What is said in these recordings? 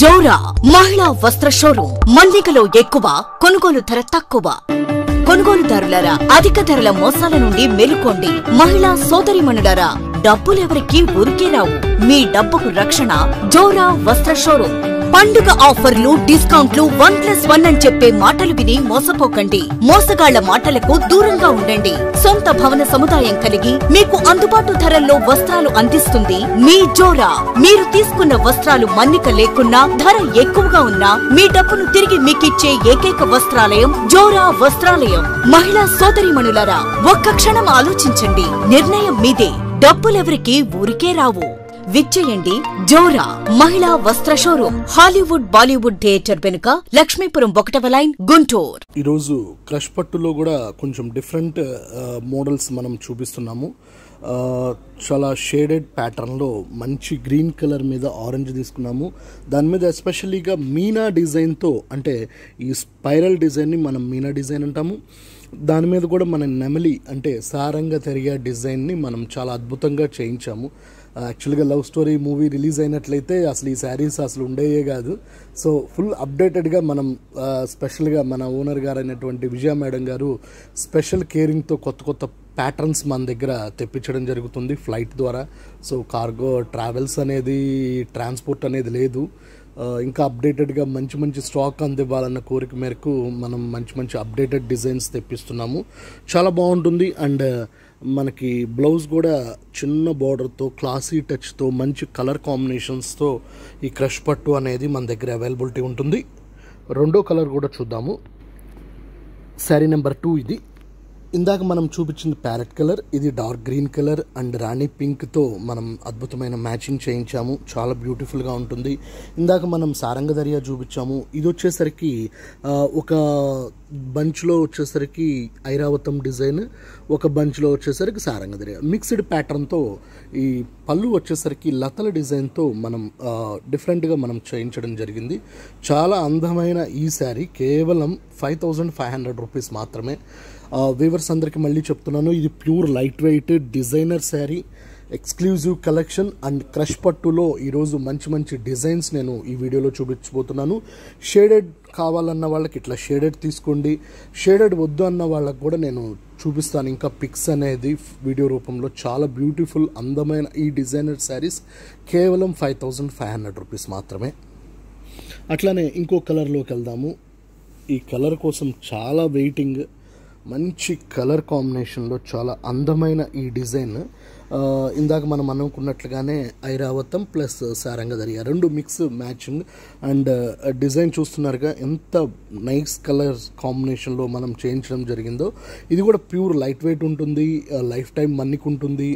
Zora మహిళా వస్త్ర showroom మల్లికలో ఎక్కువ కొనుగోలు ధర తక్కువ కొనుగోలుదారులారా అధిక ధరల మోసాల నుండి మెలుకోండి మహిళా సోదరిమణులారా డబ్బులెవరికి ఊరికే రావు మీ డబ్బుకు రక్షణ జోరా వస్త్ర షోరూమ్ పండుగ ఆఫర్లు డిస్కౌంట్లు వన్ ప్లస్ వన్ అని చెప్పే మాటలు విని మోసపోకండి మోసగాళ్ల మాటలకు దూరంగా ఉండండి సొంత భవన సముదాయం కలిగి మీకు అందుబాటు ధరల్లో వస్త్రాలు అందిస్తుంది మీ జోరా మీరు తీసుకున్న వస్త్రాలు మన్నిక లేకున్నా ధర ఎక్కువగా ఉన్నా మీ డబ్బును తిరిగి మీకిచ్చే ఏకైక వస్త్రాలయం జోరా వస్త్రాలయం మహిళా సోదరిమణులరా ఒక్క క్షణం ఆలోచించండి నిర్ణయం మీదే డబ్బులెవరికి ఊరికే రావు విచ్చేయండి జోరా మహిళా వస్త్ర షోరూమ్ హాలీవుడ్ బాలీవుడ్ థియేటర్ వెనుక లక్ష్మీపురం ఒకటవ లైన్ గుంటూరు ఈరోజు క్రష్ పట్టులో కూడా కొంచెం డిఫరెంట్ మోడల్స్ మనం చూపిస్తున్నాము చాలా షేడెడ్ ప్యాటర్న్లో మంచి గ్రీన్ కలర్ మీద ఆరెంజ్ తీసుకున్నాము దాని మీద ఎస్పెషల్లీగా మీనా డిజైన్తో అంటే ఈ స్పైరల్ డిజైన్ని మనం మీనా డిజైన్ అంటాము దాని మీద కూడా మన నెమలి అంటే సారంగా తెరిగే డిజైన్ని మనం చాలా అద్భుతంగా చేయించాము యాక్చువల్గా లవ్ స్టోరీ మూవీ రిలీజ్ అయినట్లయితే అసలు ఈ శారీస్ అసలు ఉండేయే కాదు సో ఫుల్ అప్డేటెడ్గా మనం స్పెషల్గా మన ఓనర్ గారు అయినటువంటి విజయ మేడం గారు స్పెషల్ కేరింగ్తో కొత్త కొత్త ప్యాటర్న్స్ మన దగ్గర తెప్పించడం జరుగుతుంది ఫ్లైట్ ద్వారా సో కార్గో ట్రావెల్స్ అనేది ట్రాన్స్పోర్ట్ అనేది లేదు ఇంకా అప్డేటెడ్గా మంచి మంచి స్టాక్ అందివ్వాలన్న కోరిక మేరకు మనం మంచి మంచి అప్డేటెడ్ డిజైన్స్ తెప్పిస్తున్నాము చాలా బాగుంటుంది అండ్ మనకి బ్లౌజ్ కూడా చిన్న బార్డర్తో క్లాసీ టచ్తో మంచి కలర్ కాంబినేషన్స్తో ఈ క్రష్ పట్టు అనేది మన దగ్గర అవైలబిలిటీ ఉంటుంది రెండో కలర్ కూడా చూద్దాము శారీ నెంబర్ టూ ఇది ఇందాక మనం చూపించింది ప్యారెట్ కలర్ ఇది dark green colour and rani పింక్తో మనం అద్భుతమైన మ్యాచింగ్ చేయించాము చాలా బ్యూటిఫుల్గా ఉంటుంది ఇందాక మనం సారంగ దర్యా చూపించాము ఇది వచ్చేసరికి ఒక బంచ్లో వచ్చేసరికి ఐరావతం డిజైన్ ఒక బంచ్లో వచ్చేసరికి సారంగ దర్యా మిక్స్డ్ ప్యాటర్న్తో ఈ పళ్ళు వచ్చేసరికి లతల డిజైన్తో మనం డిఫరెంట్గా మనం చేయించడం జరిగింది చాలా అందమైన ఈ శారీ కేవలం five thousand five hundred rupees మాత్రమే వీవర్స్ అందరికీ మళ్ళీ చెప్తున్నాను ఇది pure light weight designer sari exclusive collection and crush పట్టులో ఈరోజు మంచి మంచి డిజైన్స్ నేను ఈ వీడియోలో చూపించబోతున్నాను షేడెడ్ కావాలన్న వాళ్ళకి ఇట్లా షేడెడ్ తీసుకోండి షేడెడ్ వద్దు అన్న వాళ్ళకి కూడా నేను చూపిస్తాను ఇంకా పిక్స్ అనేది వీడియో రూపంలో చాలా బ్యూటిఫుల్ అందమైన ఈ డిజైనర్ శారీస్ కేవలం five thousand five hundred rupees మాత్రమే అట్లానే ఇంకో కలర్లోకి వెళ్దాము ఈ కలర్ కోసం చాలా వెయిటింగ్ మంచి కలర్ కాంబినేషన్లో చాలా అందమైన ఈ డిజైన్ ఇందాక మనం అనుకున్నట్లుగానే ఐరావతం ప్లస్ సారంగధరియ రెండు మిక్స్ మ్యాచింగ్ అండ్ డిజైన్ చూస్తున్నారుగా ఎంత నైస్ కలర్ కాంబినేషన్లో మనం చేయించడం జరిగిందో ఇది కూడా ప్యూర్ లైట్ వెయిట్ ఉంటుంది లైఫ్ టైం మన్నికి ఉంటుంది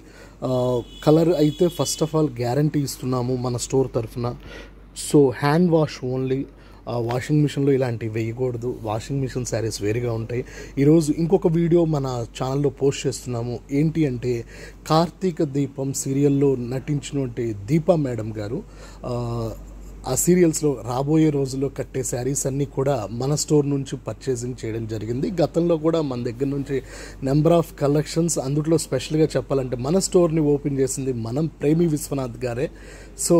కలర్ అయితే ఫస్ట్ ఆఫ్ ఆల్ గ్యారంటీ ఇస్తున్నాము మన స్టోర్ తరఫున so hand wash only washing మిషన్లో ఇలాంటివి వేయకూడదు వాషింగ్ మిషన్ శారీస్ వేరుగా ఉంటాయి ఈరోజు ఇంకొక వీడియో మన ఛానల్లో పోస్ట్ చేస్తున్నాము ఏంటి అంటే కార్తీక దీపం సీరియల్లో నటించినటువంటి దీపా మేడం గారు ఆ సీరియల్స్లో రాబోయే రోజుల్లో కట్టే శారీస్ అన్నీ కూడా మన స్టోర్ నుంచి పర్చేసింగ్ చేయడం జరిగింది గతంలో కూడా మన దగ్గర నుంచి నెంబర్ ఆఫ్ కలెక్షన్స్ అందుట్లో స్పెషల్గా చెప్పాలంటే మన స్టోర్ని ఓపెన్ చేసింది మనం ప్రేమి విశ్వనాథ్ గారే సో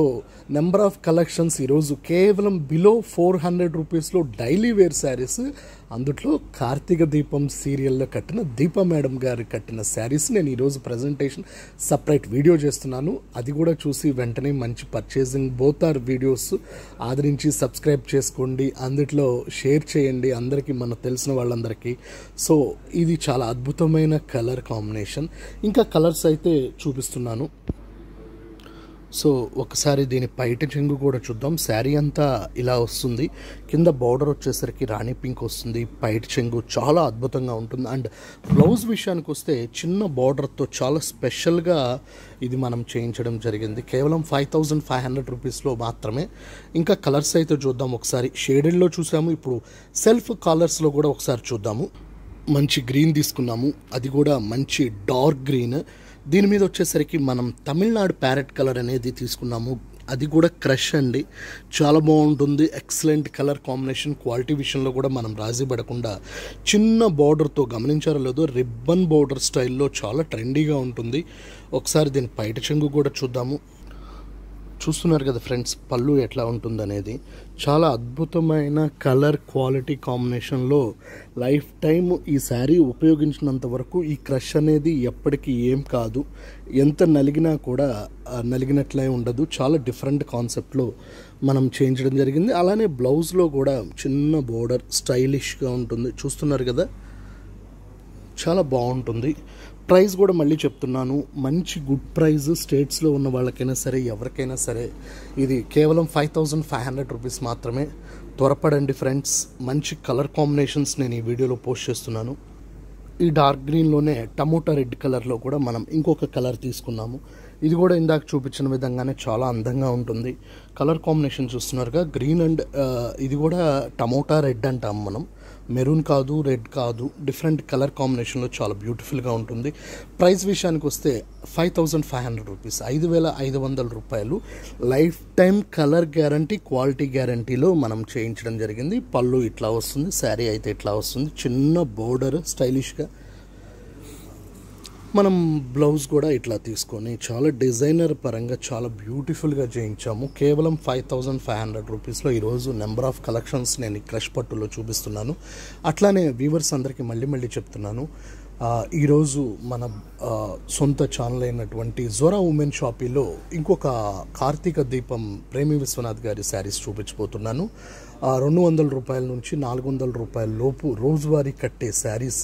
నెంబర్ ఆఫ్ కలెక్షన్స్ ఈరోజు కేవలం బిలో ఫోర్ హండ్రెడ్ రూపీస్లో డైలీ వేర్ శారీస్ అందుట్లో కార్తీక దీపం సీరియల్లో కట్టిన దీప మేడం గారు కట్టిన శారీస్ నేను ఈరోజు ప్రజెంటేషన్ సపరేట్ వీడియో చేస్తున్నాను అది కూడా చూసి వెంటనే మంచి పర్చేసింగ్ బోత్ ఆర్ వీడియోస్ ఆదరించి సబ్స్క్రైబ్ చేసుకోండి అందుట్లో షేర్ చేయండి అందరికీ మన తెలిసిన వాళ్ళందరికీ సో ఇది చాలా అద్భుతమైన కలర్ కాంబినేషన్ ఇంకా కలర్స్ అయితే చూపిస్తున్నాను సో ఒకసారి దీని పైట చెంగు కూడా చూద్దాం శారీ అంతా ఇలా వస్తుంది కింద బార్డర్ వచ్చేసరికి రాణి పింక్ వస్తుంది పైట చెంగు చాలా అద్భుతంగా ఉంటుంది అండ్ బ్లౌజ్ విషయానికి వస్తే చిన్న బార్డర్తో చాలా స్పెషల్గా ఇది మనం చేయించడం జరిగింది కేవలం ఫైవ్ థౌజండ్ ఫైవ్ హండ్రెడ్ రూపీస్లో మాత్రమే ఇంకా కలర్స్ అయితే చూద్దాం ఒకసారి షేడెడ్లో చూసాము ఇప్పుడు సెల్ఫ్ కలర్స్లో కూడా ఒకసారి చూద్దాము మంచి గ్రీన్ తీసుకున్నాము అది కూడా మంచి డార్క్ గ్రీన్ దీని మీద వచ్చేసరికి మనం తమిళనాడు ప్యారెట్ కలర్ అనేది తీసుకున్నాము అది కూడా క్రష్ అండి చాలా బాగుంటుంది ఎక్సలెంట్ కలర్ కాంబినేషన్ క్వాలిటీ విషయంలో కూడా మనం రాజీ పడకుండా చిన్న బార్డర్తో గమనించారో లేదో రిబ్బన్ బార్డర్ స్టైల్లో చాలా ట్రెండీగా ఉంటుంది ఒకసారి దీని పైట చెంగు కూడా చూద్దాము చూస్తున్నారు కదా ఫ్రెండ్స్ పళ్ళు ఎట్లా ఉంటుందనేది చాలా అద్భుతమైన కలర్ క్వాలిటీ కాంబినేషన్లో లైఫ్ టైం ఈ శారీ ఉపయోగించినంత వరకు ఈ క్రష్ అనేది ఎప్పటికీ ఏం కాదు ఎంత నలిగినా కూడా నలిగినట్లే ఉండదు చాలా డిఫరెంట్ కాన్సెప్ట్లో మనం చేయించడం జరిగింది అలానే బ్లౌజ్లో కూడా చిన్న బోర్డర్ స్టైలిష్గా ఉంటుంది చూస్తున్నారు కదా చాలా బాగుంటుంది ప్రైస్ కూడా మళ్ళీ చెప్తున్నాను మంచి గుడ్ ప్రైస్ స్టేట్స్లో ఉన్న వాళ్ళకైనా సరే ఎవరికైనా సరే ఇది కేవలం ఫైవ్ ఫైవ్ హండ్రెడ్ రూపీస్ మాత్రమే త్వరపడండి ఫ్రెండ్స్ మంచి కలర్ కాంబినేషన్స్ నేను ఈ వీడియోలో పోస్ట్ చేస్తున్నాను ఈ డార్క్ గ్రీన్లోనే టమోటా రెడ్ కలర్లో కూడా మనం ఇంకొక కలర్ తీసుకున్నాము ఇది కూడా ఇందాక చూపించిన విధంగానే చాలా అందంగా ఉంటుంది కలర్ కాంబినేషన్ చూస్తున్నారుగా గ్రీన్ అండ్ ఇది కూడా టమోటా రెడ్ అంటాం మనం మెరూన్ కాదు రెడ్ కాదు డిఫరెంట్ కలర్ కాంబినేషన్లో చాలా బ్యూటిఫుల్గా ఉంటుంది ప్రైస్ విషయానికి వస్తే five thousand five hundred rupees ఐదు వేల ఐదు వందల రూపాయలు life time colour guarantee quality గ్యారంటీలో మనం చేయించడం జరిగింది పళ్ళు ఇట్లా వస్తుంది శారీ అయితే ఇట్లా వస్తుంది చిన్న బోర్డర్ స్టైలిష్గా మనం బ్లౌజ్ కూడా ఇట్లా తీసుకొని చాలా డిజైనర్ పరంగా చాలా బ్యూటిఫుల్గా చేయించాము కేవలం ఫైవ్ థౌజండ్ ఫైవ్ హండ్రెడ్ రూపీస్లో ఈరోజు నెంబర్ ఆఫ్ కలెక్షన్స్ నేను క్రష్ పట్టులో చూపిస్తున్నాను అట్లానే వ్యూవర్స్ అందరికీ మళ్ళీ మళ్ళీ చెప్తున్నాను ఈరోజు మన సొంత ఛానల్ అయినటువంటి జోరా ఉమెన్ షాపీలో ఇంకొక కార్తీక దీపం ప్రేమి విశ్వనాథ్ గారి శారీస్ చూపించబోతున్నాను రెండు వందల రూపాయల నుంచి నాలుగు వందల రూపాయల లోపు రోజువారీ కట్టే saris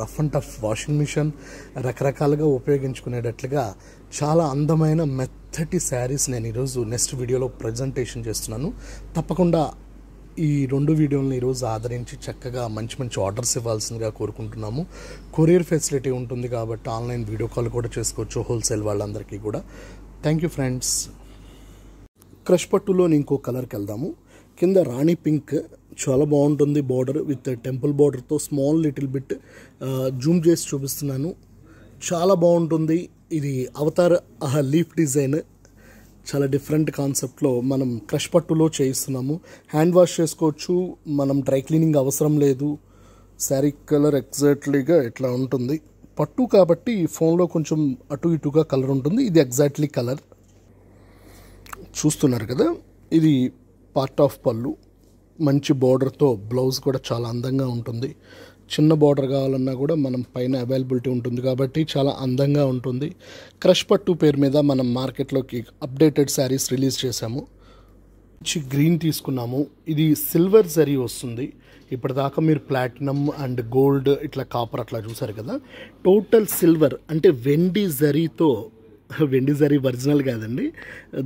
rough and tough washing machine రకరకాలుగా ఉపయోగించుకునేటట్లుగా చాలా అందమైన మెత్తటి శారీస్ నేను ఈరోజు నెక్స్ట్ వీడియోలో ప్రజెంటేషన్ చేస్తున్నాను తప్పకుండా ఈ రెండు వీడియోలను ఈరోజు ఆదరించి చక్కగా మంచి మంచి ఆర్డర్స్ ఇవ్వాల్సిందిగా కోరుకుంటున్నాము కొరియర్ ఫెసిలిటీ ఉంటుంది కాబట్టి ఆన్లైన్ వీడియో కాల్ కూడా చేసుకోవచ్చు హోల్సేల్ వాళ్ళందరికీ కూడా థ్యాంక్ యూ ఫ్రెండ్స్ క్రష్ పట్టులోని ఇంకో కలర్కి వెళ్దాము కింద రాణి పింక్ చాలా బాగుంటుంది బార్డర్ విత్ టెంపుల్ బార్డర్తో స్మాల్ లిటిల్ బిట్ జూమ్ చేసి చూపిస్తున్నాను చాలా బాగుంటుంది ఇది అవతార్ లీఫ్ డిజైన్ చాలా డిఫరెంట్ కాన్సెప్ట్లో మనం క్రష్ పట్టులో చేయిస్తున్నాము హ్యాండ్ వాష్ చేసుకోవచ్చు మనం డ్రై క్లీనింగ్ అవసరం లేదు శారీ కలర్ ఎగ్జాక్ట్లీగా ఇట్లా ఉంటుంది పట్టు కాబట్టి ఫోన్లో కొంచెం అటు ఇటుగా కలర్ ఉంటుంది ఇది ఎగ్జాక్ట్లీ కలర్ చూస్తున్నారు కదా ఇది పార్ట్ ఆఫ్ పళ్ళు మంచి బోర్డర్తో బ్లౌజ్ కూడా చాలా అందంగా ఉంటుంది చిన్న బార్డర్ కావాలన్నా కూడా మనం పైన అవైలబిలిటీ ఉంటుంది కాబట్టి చాలా అందంగా ఉంటుంది క్రష్ పట్టు పేరు మీద మనం మార్కెట్లోకి అప్డేటెడ్ శారీస్ రిలీజ్ చేశాము మంచి గ్రీన్ తీసుకున్నాము ఇది సిల్వర్ జరీ వస్తుంది ఇప్పటిదాకా మీరు ప్లాటినం అండ్ గోల్డ్ ఇట్లా కాపర్ అట్లా చూసారు కదా టోటల్ సిల్వర్ అంటే వెండి జరీతో వెండి జరీ ఒరిజినల్ కాదండి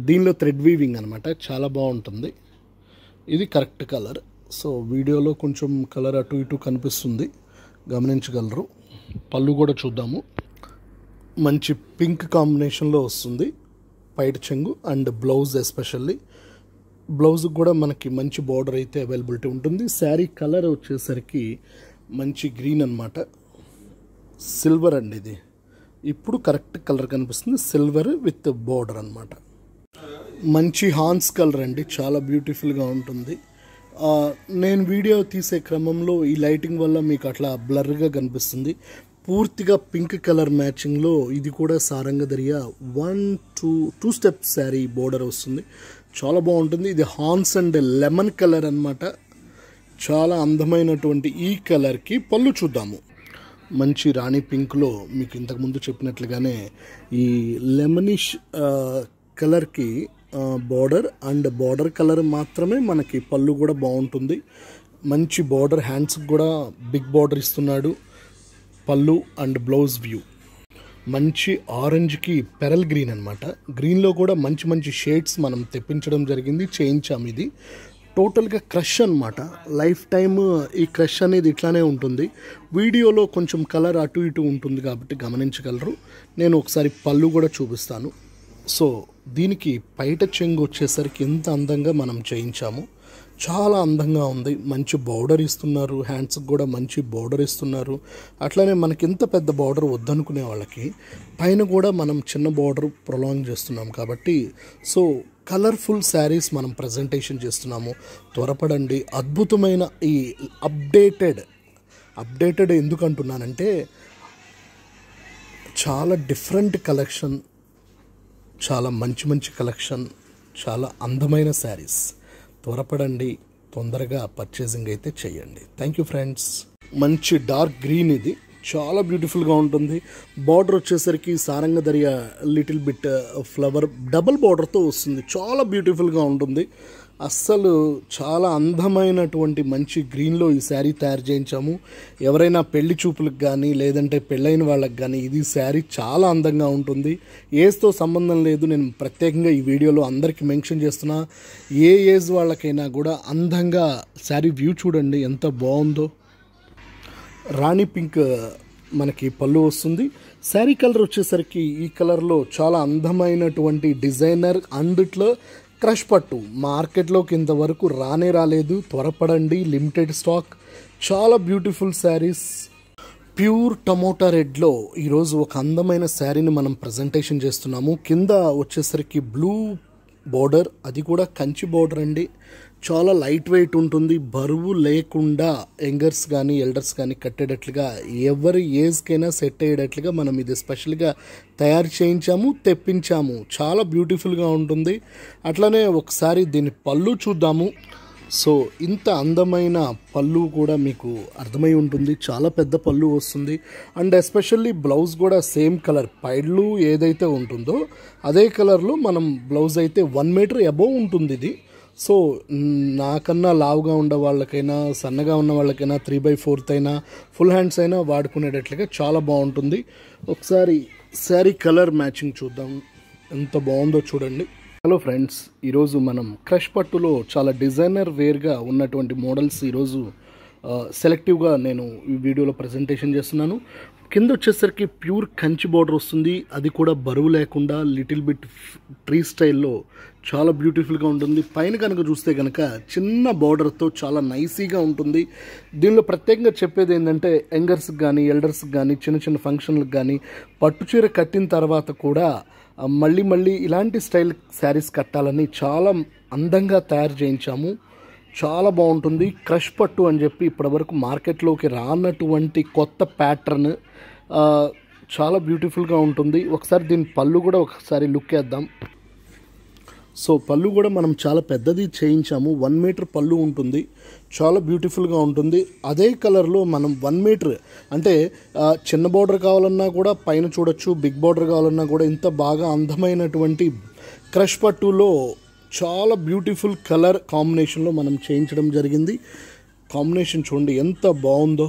దీనిలో థ్రెడ్ వీవింగ్ అనమాట చాలా బాగుంటుంది ఇది కరెక్ట్ కలర్ సో వీడియోలో కొంచెం కలర్ అటు ఇటు కనిపిస్తుంది గమనించగలరు పళ్ళు కూడా చూద్దాము మంచి పింక్ కాంబినేషన్లో వస్తుంది పైట చెంగు అండ్ బ్లౌజ్ ఎస్పెషల్లీ బ్లౌజ్ కూడా మనకి మంచి బార్డర్ అయితే అవైలబిలిటీ ఉంటుంది శారీ కలర్ వచ్చేసరికి మంచి గ్రీన్ అనమాట సిల్వర్ అండి ఇది ఇప్పుడు కరెక్ట్ కలర్ కనిపిస్తుంది సిల్వర్ విత్ బార్డర్ అనమాట మంచి హాన్స్ కలర్ అండి చాలా బ్యూటిఫుల్గా ఉంటుంది నేను వీడియో తీసే క్రమంలో ఈ లైటింగ్ వల్ల మీకు అట్లా బ్లర్గా కనిపిస్తుంది పూర్తిగా పింక్ కలర్ మ్యాచింగ్లో ఇది కూడా సారంగధరియ one two two step sari border వస్తుంది చాలా బాగుంటుంది ఇది హాన్స్ అండ్ లెమన్ కలర్ అనమాట చాలా అందమైనటువంటి ఈ కలర్కి పళ్ళు చూద్దాము మంచి రాణి పింక్లో మీకు ఇంతకుముందు చెప్పినట్లుగానే ఈ లెమనిష్ కలర్కి బార్డర్ అండ్ బార్డర్ కలర్ మాత్రమే మనకి పళ్ళు కూడా బాగుంటుంది మంచి బార్డర్ హ్యాండ్స్కి కూడా బిగ్ బార్డర్ ఇస్తున్నాడు పళ్ళు అండ్ బ్లౌజ్ వ్యూ మంచి ఆరెంజ్కి పెరల్ గ్రీన్ అనమాట గ్రీన్లో కూడా మంచి మంచి షేడ్స్ మనం తెప్పించడం జరిగింది చేయించాం ఇది టోటల్గా క్రష్ అనమాట లైఫ్ టైమ్ ఈ క్రష్ అనేది ఇట్లానే ఉంటుంది వీడియోలో కొంచెం కలర్ అటు ఇటు ఉంటుంది కాబట్టి గమనించగలరు నేను ఒకసారి పళ్ళు కూడా చూపిస్తాను సో దీనికి బయట చెంగు వచ్చేసరికి ఎంత అందంగా మనం చేయించాము చాలా అందంగా ఉంది మంచి బార్డర్ ఇస్తున్నారు హ్యాండ్స్కి కూడా మంచి బార్డర్ ఇస్తున్నారు అట్లనే మనకి ఇంత పెద్ద బార్డర్ వద్దనుకునే వాళ్ళకి పైన కూడా మనం చిన్న బార్డర్ ప్రొలాంగ్ చేస్తున్నాం కాబట్టి సో కలర్ఫుల్ శారీస్ మనం ప్రజెంటేషన్ చేస్తున్నాము త్వరపడండి అద్భుతమైన ఈ అప్డేటెడ్ అప్డేటెడ్ ఎందుకు అంటున్నానంటే చాలా డిఫరెంట్ కలెక్షన్ చాలా మంచి మంచి కలెక్షన్ చాలా అందమైన శారీస్ త్వరపడండి తొందరగా పర్చేసింగ్ అయితే చేయండి థ్యాంక్ యూ ఫ్రెండ్స్ మంచి డార్క్ గ్రీన్ ఇది చాలా బ్యూటిఫుల్గా ఉంటుంది బార్డర్ వచ్చేసరికి సారంగ దరియా లిటిల్ బిట్ ఫ్లవర్ డబల్ బార్డర్తో వస్తుంది చాలా బ్యూటిఫుల్గా ఉంటుంది అస్సలు చాలా అందమైనటువంటి మంచి గ్రీన్లో ఈ శారీ తయారు చేయించాము ఎవరైనా పెళ్లి చూపులకు కానీ లేదంటే పెళ్ళైన వాళ్ళకి కానీ ఇది శారీ చాలా అందంగా ఉంటుంది ఏజ్తో సంబంధం లేదు నేను ప్రత్యేకంగా ఈ వీడియోలో అందరికీ మెన్షన్ చేస్తున్నా ఏ ఏజ్ వాళ్ళకైనా కూడా అందంగా శారీ వ్యూ చూడండి ఎంత బాగుందో రాణి పింక్ మనకి పళ్ళు వస్తుంది శారీ కలర్ వచ్చేసరికి ఈ కలర్లో చాలా అందమైనటువంటి డిజైనర్ అందుట్లో క్రష్ పట్టు మార్కెట్లోకి ఇంతవరకు రానే రాలేదు త్వరపడండి లిమిటెడ్ స్టాక్ చాలా బ్యూటిఫుల్ శారీస్ ప్యూర్ టమోటా రెడ్లో ఈరోజు ఒక అందమైన శారీని మనం ప్రజెంటేషన్ చేస్తున్నాము కింద వచ్చేసరికి బ్లూ బార్డర్ అది కూడా కంచి బార్డర్ అండి చాలా లైట్ వెయిట్ ఉంటుంది బరువు లేకుండా యంగర్స్ కానీ ఎల్డర్స్ కానీ కట్టేటట్లుగా ఎవరి ఏజ్కైనా సెట్ అయ్యేటట్లుగా మనం ఇది స్పెషల్గా తయారు చేయించాము తెప్పించాము చాలా బ్యూటిఫుల్గా ఉంటుంది అట్లనే ఒకసారి దీని పళ్ళు చూద్దాము సో ఇంత అందమైన పళ్ళు కూడా మీకు అర్థమై ఉంటుంది చాలా పెద్ద పళ్ళు వస్తుంది అండ్ ఎస్పెషల్లీ బ్లౌజ్ కూడా సేమ్ కలర్ పైడ్లు ఏదైతే ఉంటుందో అదే కలర్లో మనం బ్లౌజ్ అయితే వన్ మీటర్ అబోవ్ ఉంటుంది ఇది సో నాకన్నా లావుగా ఉన్న వాళ్ళకైనా సన్నగా ఉన్న వాళ్ళకైనా త్రీ బై ఫోర్త్ అయినా ఫుల్ హ్యాండ్స్ అయినా వాడుకునేటట్లుగా చాలా బాగుంటుంది ఒకసారి శారీ కలర్ మ్యాచింగ్ చూద్దాం ఎంత బాగుందో చూడండి హలో ఫ్రెండ్స్ ఈరోజు మనం క్రష్ పట్టులో చాలా డిజైనర్ వేర్గా ఉన్నటువంటి మోడల్స్ ఈరోజు సెలెక్టివ్గా నేను ఈ వీడియోలో ప్రజెంటేషన్ చేస్తున్నాను కింద వచ్చేసరికి ప్యూర్ కంచి బార్డర్ వస్తుంది అది కూడా బరువు లేకుండా లిటిల్ బిట్ ట్రీ స్టైల్లో చాలా బ్యూటిఫుల్గా ఉంటుంది పైన కనుక చూస్తే కనుక చిన్న బార్డర్తో చాలా నైసీగా ఉంటుంది దీనిలో ప్రత్యేకంగా చెప్పేది ఏంటంటే యంగర్స్కి కానీ ఎల్డర్స్కి కానీ చిన్న చిన్న ఫంక్షన్లకు కానీ పట్టుచీర కట్టిన తర్వాత కూడా మళ్ళీ మళ్ళీ ఇలాంటి స్టైల్ శారీస్ కట్టాలని చాలా అందంగా తయారు చేయించాము చాలా బాగుంటుంది క్రష్ పట్టు అని చెప్పి ఇప్పటివరకు మార్కెట్లోకి రానటువంటి కొత్త ప్యాటర్న్ చాలా బ్యూటిఫుల్గా ఉంటుంది ఒకసారి దీని పళ్ళు కూడా ఒకసారి లుక్ వేద్దాం సో పళ్ళు కూడా మనం చాలా పెద్దది చేయించాము వన్ మీటర్ పళ్ళు ఉంటుంది చాలా బ్యూటిఫుల్గా ఉంటుంది అదే కలర్లో మనం వన్ మీటర్ అంటే చిన్న బార్డర్ కావాలన్నా కూడా పైన చూడొచ్చు బిగ్ బార్డర్ కావాలన్నా కూడా ఇంత బాగా అందమైనటువంటి క్రష్ పట్టులో చాలా బ్యూటిఫుల్ కలర్ కాంబినేషన్లో మనం చేయించడం జరిగింది కాంబినేషన్ చూడండి ఎంత బాగుందో